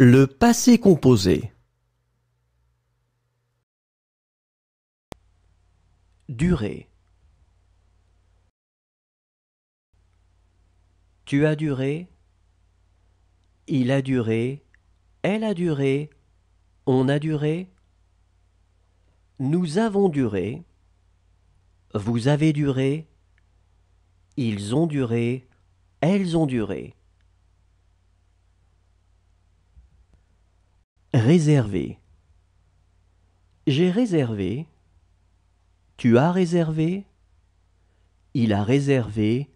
Le passé composé Durer Tu as duré, il a duré, elle a duré, on a duré, nous avons duré, vous avez duré, ils ont duré, elles ont duré. Réserver J'ai réservé. Tu as réservé. Il a réservé.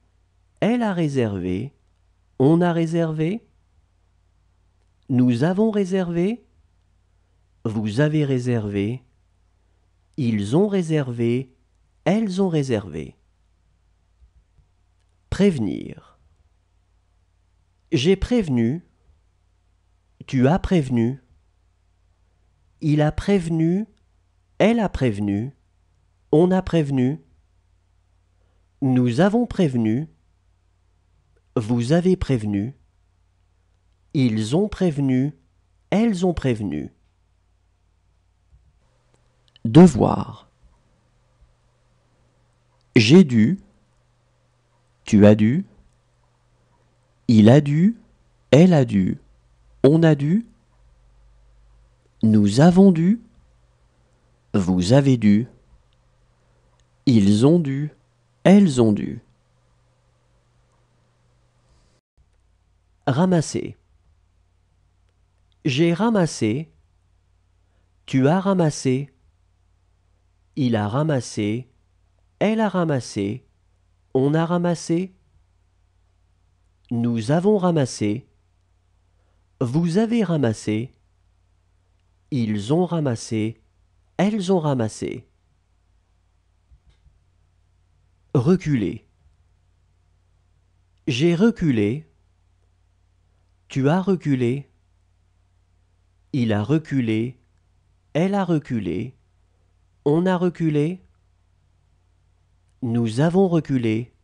Elle a réservé. On a réservé. Nous avons réservé. Vous avez réservé. Ils ont réservé. Elles ont réservé. Prévenir. J'ai prévenu. Tu as prévenu. Il a prévenu, elle a prévenu, on a prévenu, nous avons prévenu, vous avez prévenu, ils ont prévenu, elles ont prévenu. Devoir. J'ai dû, tu as dû, il a dû, elle a dû, on a dû, nous avons dû. Vous avez dû. Ils ont dû. Elles ont dû. Ramasser. J'ai ramassé. Tu as ramassé. Il a ramassé. Elle a ramassé. On a ramassé. Nous avons ramassé. Vous avez ramassé. Ils ont ramassé. Elles ont ramassé. Reculer. J'ai reculé. Tu as reculé. Il a reculé. Elle a reculé. On a reculé. Nous avons reculé.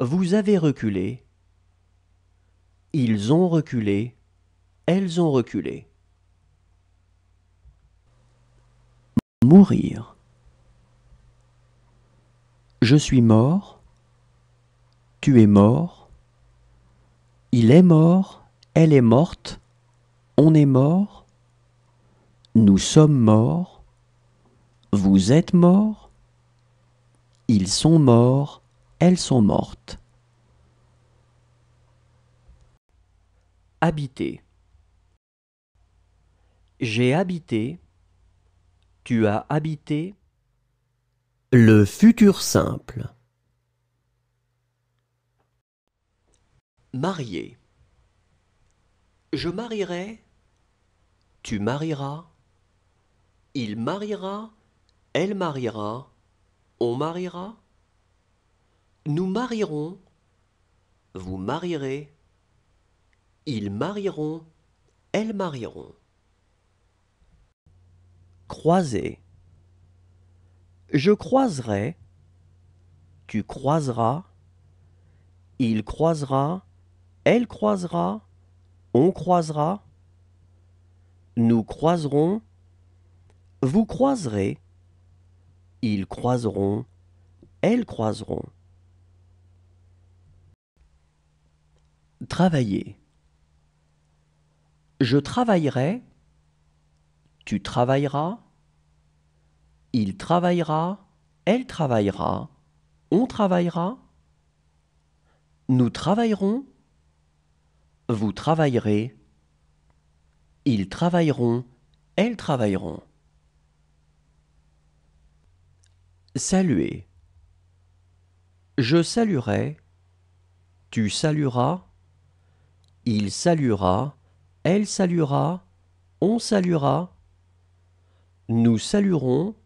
Vous avez reculé. Ils ont reculé. Elles ont reculé. mourir. Je suis mort, tu es mort, il est mort, elle est morte, on est mort, nous sommes morts, vous êtes morts, ils sont morts, elles sont mortes. Habiter. J'ai habité tu as habité le futur simple. Marié. Je marierai. Tu marieras. Il mariera. Elle mariera. On mariera. Nous marierons. Vous marierez. Ils marieront. Elles marieront. Croiser. Je croiserai. Tu croiseras. Il croisera. Elle croisera. On croisera. Nous croiserons. Vous croiserez. Ils croiseront. Elles croiseront. Travailler. Je travaillerai. Tu travailleras. Il travaillera. Elle travaillera. On travaillera. Nous travaillerons. Vous travaillerez. Ils travailleront. Elles travailleront. Saluer. Je saluerai. Tu salueras. Il saluera. Elle saluera. On saluera. Nous saluerons,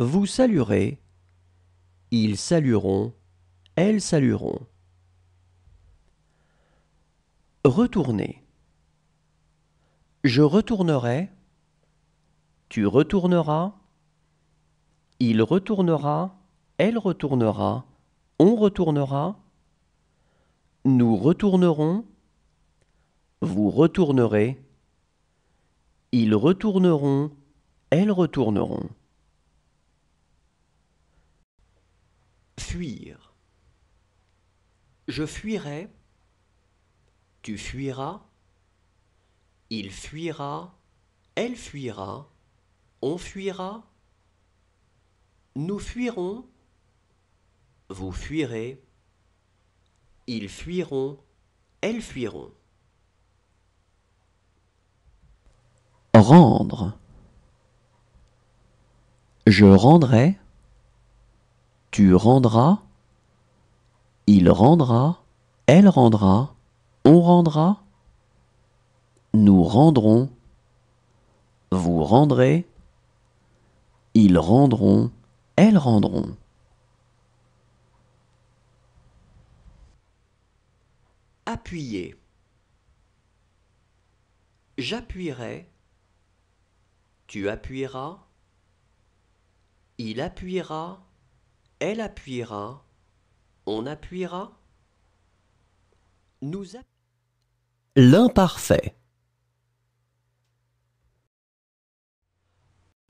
vous saluerez, ils salueront, elles salueront. Retourner. Je retournerai, tu retourneras, il retournera, elle retournera, on retournera, nous retournerons, vous retournerez, ils retourneront, elles retourneront. Fuir. Je fuirai, tu fuiras, il fuira, elle fuira, on fuira, nous fuirons, vous fuirez, ils fuiront, elles fuiront. Rendre. Je rendrai, tu rendras, il rendra, elle rendra, on rendra, nous rendrons, vous rendrez, ils rendront, elles rendront. Appuyer. J'appuierai, tu appuieras, il appuiera, elle appuiera, on appuiera. Nous app... L'imparfait.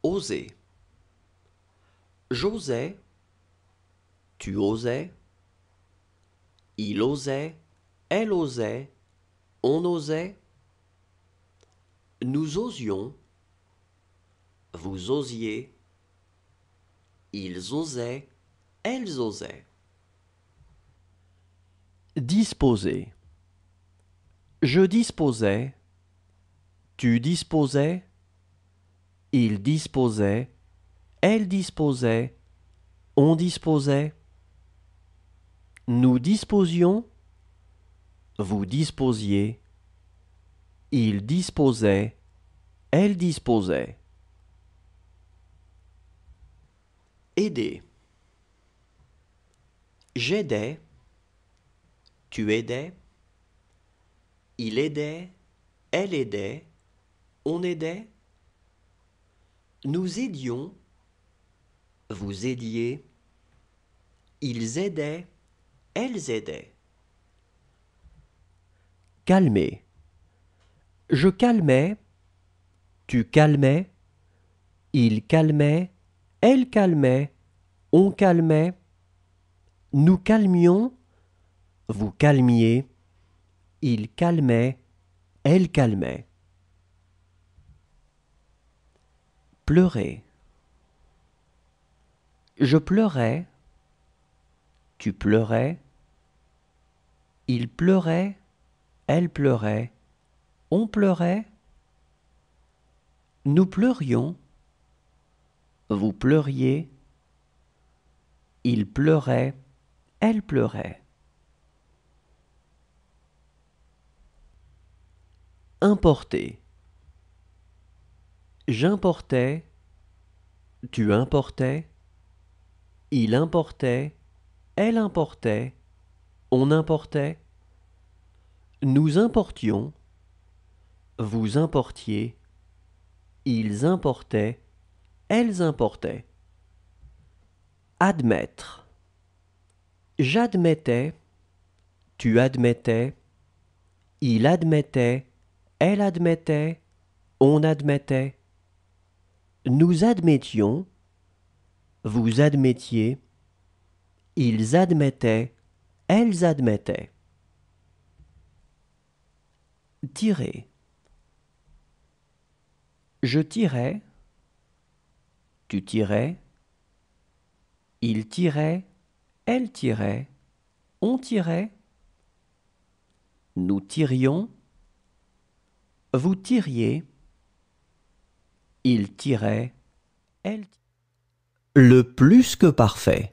Oser. J'osais. Tu osais. Il osait. Elle osait. On osait. Nous osions. Vous osiez. Ils osaient, elles osaient. Disposer. Je disposais, tu disposais, Ils disposaient. Elles disposaient. on disposait. Nous disposions, vous disposiez, Ils disposaient. elle disposait. Aider. J'aidais. Tu aidais. Il aidait. Elle aidait. On aidait. Nous aidions. Vous aidiez. Ils aidaient. Elles aidaient. Calmer. Je calmais. Tu calmais. Il calmait. Elle calmait, on calmait, nous calmions, vous calmiez, il calmait, elle calmait. Pleurer. Je pleurais, tu pleurais, il pleurait, elle pleurait, on pleurait, nous pleurions. Vous pleuriez. Il pleurait. Elle pleurait. Importer. J'importais. Tu importais. Il importait. Elle importait. On importait. Nous importions. Vous importiez. Ils importaient elles importaient. Admettre. J'admettais, tu admettais, il admettait, elle admettait, on admettait. Nous admettions, vous admettiez, ils admettaient, elles admettaient. Tirer. Je tirais, tu tirais. Il tirait. Elle tirait. On tirait. Nous tirions. Vous tiriez. Il tirait. Elle. Le plus que parfait.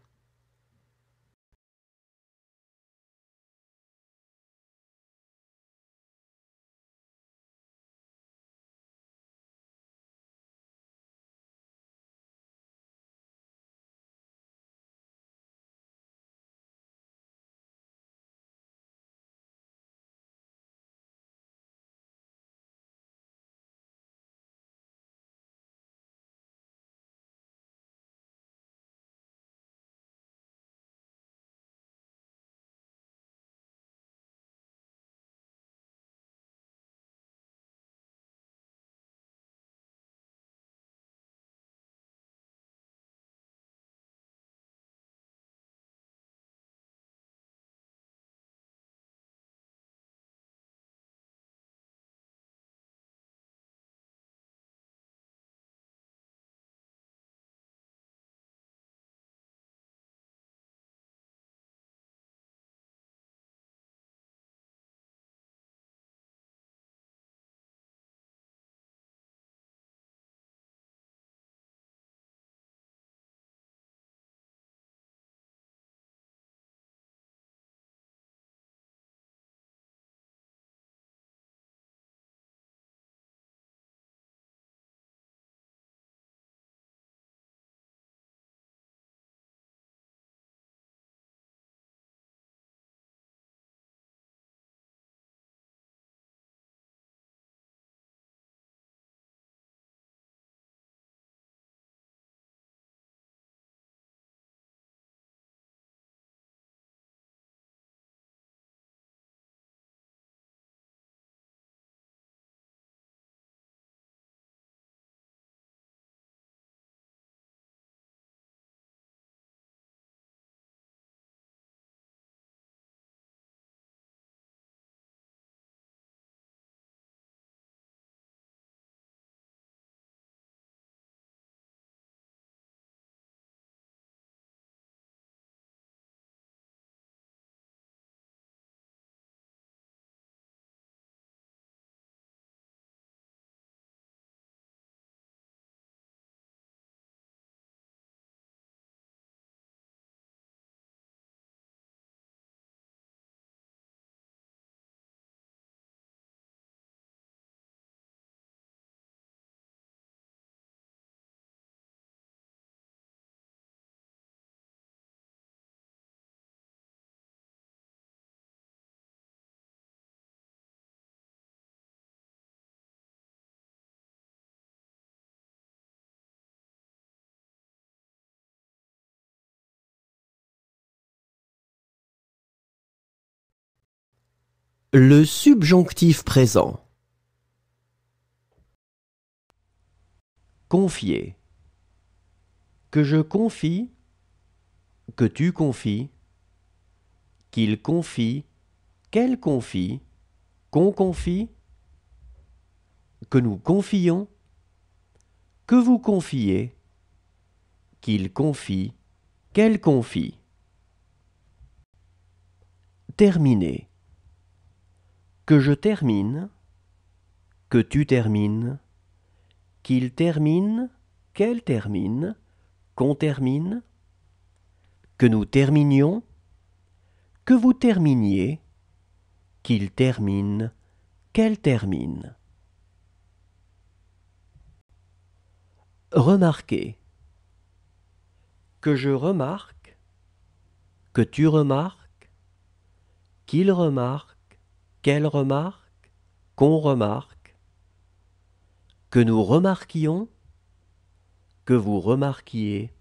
Le subjonctif présent. Confier. Que je confie, que tu confies, qu'il confie, qu'elle confie, qu'on confie, que nous confions, que vous confiez, qu'il confie, qu'elle confie. Terminé que je termine, que tu termines, qu'il termine, qu'elle termine, qu'on termine, que nous terminions, que vous terminiez, qu'il termine, qu'elle termine. Remarquez. Que je remarque, que tu remarques, qu'il remarque, quelle remarque Qu'on remarque Que nous remarquions Que vous remarquiez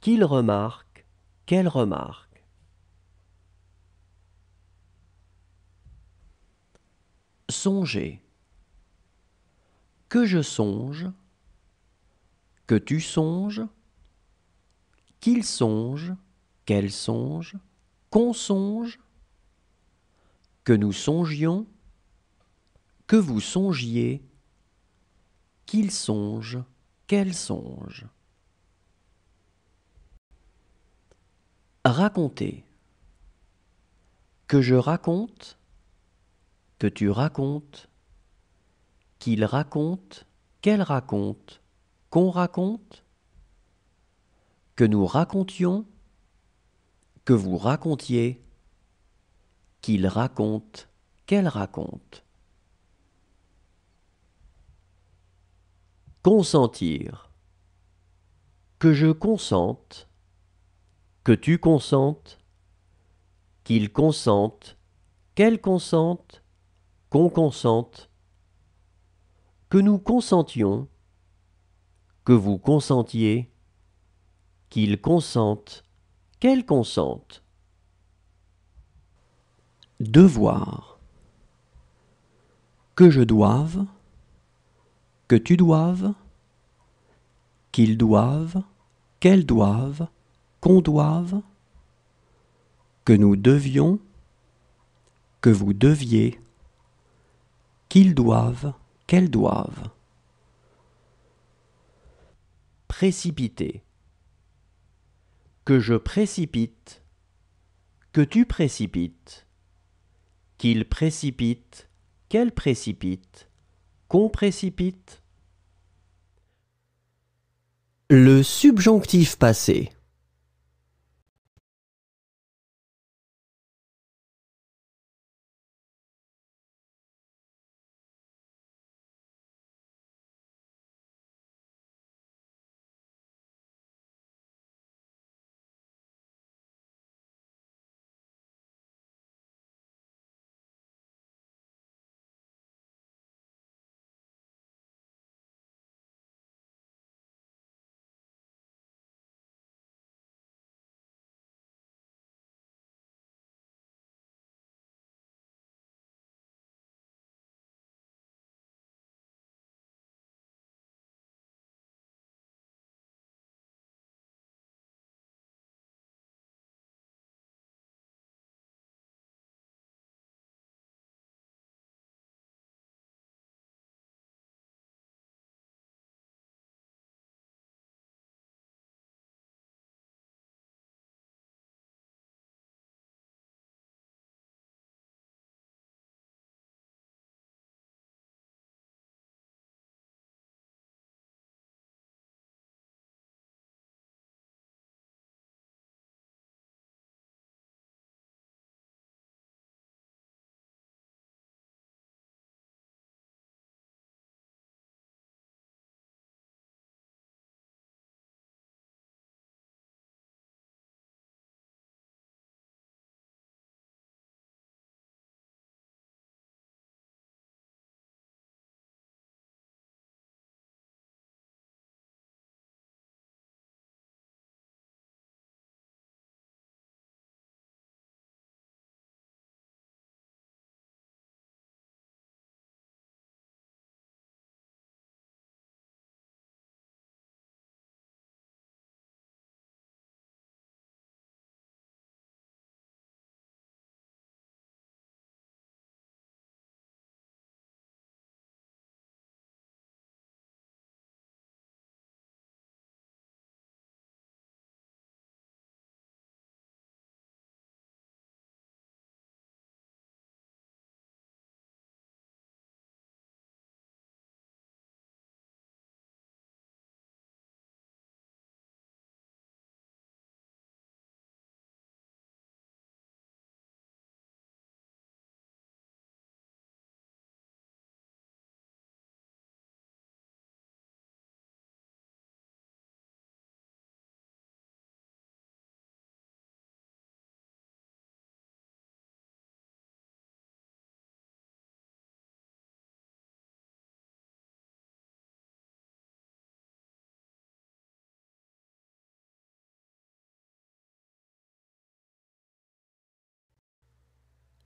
Qu'il remarque Quelle remarque songez Que je songe, que tu songes, qu'il songe, qu'elle songe, qu'on songe, que nous songions, que vous songiez, qu'il songe, qu'elle songe. Raconter. Que je raconte, que tu racontes, qu'il raconte, qu'elle raconte, qu'on raconte, que nous racontions, que vous racontiez, qu'il raconte, qu'elle raconte. Consentir. Que je consente, que tu consentes, qu'il consente, qu'elle consente, qu'on consente, que nous consentions, que vous consentiez, qu'il consente, qu'elle consente. Devoir. Que je doive, que tu doives, qu'ils doivent, qu'elles doivent, qu'on doive, que nous devions, que vous deviez, qu'ils doivent, qu'elles doivent. Précipiter. Que je précipite, que tu précipites qu'il précipite, qu'elle précipite, qu'on précipite. Le subjonctif passé.